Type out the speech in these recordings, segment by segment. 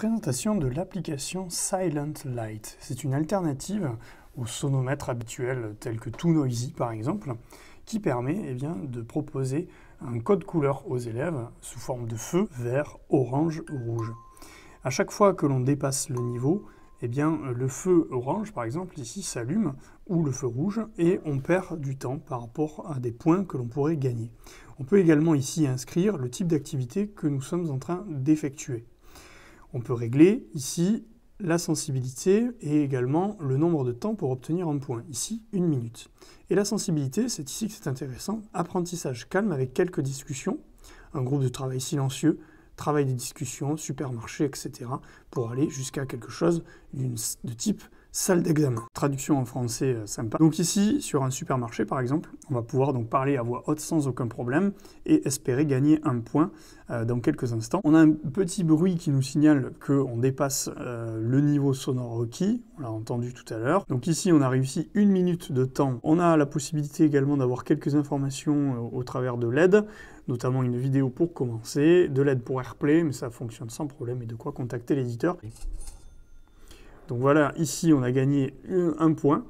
Présentation de l'application Silent Light. C'est une alternative au sonomètre habituel tel que Too Noisy par exemple, qui permet eh bien, de proposer un code couleur aux élèves sous forme de feu, vert, orange, ou rouge. À chaque fois que l'on dépasse le niveau, eh bien, le feu orange par exemple ici s'allume ou le feu rouge et on perd du temps par rapport à des points que l'on pourrait gagner. On peut également ici inscrire le type d'activité que nous sommes en train d'effectuer. On peut régler ici la sensibilité et également le nombre de temps pour obtenir un point, ici une minute. Et la sensibilité, c'est ici que c'est intéressant, apprentissage calme avec quelques discussions, un groupe de travail silencieux, travail de discussion, supermarché, etc., pour aller jusqu'à quelque chose de type salle d'examen. Traduction en français euh, sympa. Donc ici, sur un supermarché par exemple, on va pouvoir donc parler à voix haute sans aucun problème et espérer gagner un point euh, dans quelques instants. On a un petit bruit qui nous signale qu'on dépasse euh, le niveau sonore requis, on l'a entendu tout à l'heure. Donc ici, on a réussi une minute de temps. On a la possibilité également d'avoir quelques informations au travers de l'aide notamment une vidéo pour commencer, de l'aide pour AirPlay, mais ça fonctionne sans problème et de quoi contacter l'éditeur. Donc voilà, ici on a gagné un point,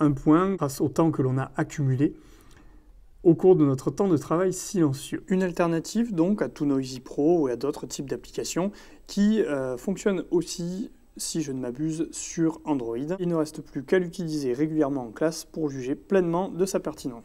un point grâce au temps que l'on a accumulé au cours de notre temps de travail silencieux. Une alternative donc à tout Noisy Pro et à d'autres types d'applications qui euh, fonctionnent aussi si je ne m'abuse, sur Android. Il ne reste plus qu'à l'utiliser régulièrement en classe pour juger pleinement de sa pertinence.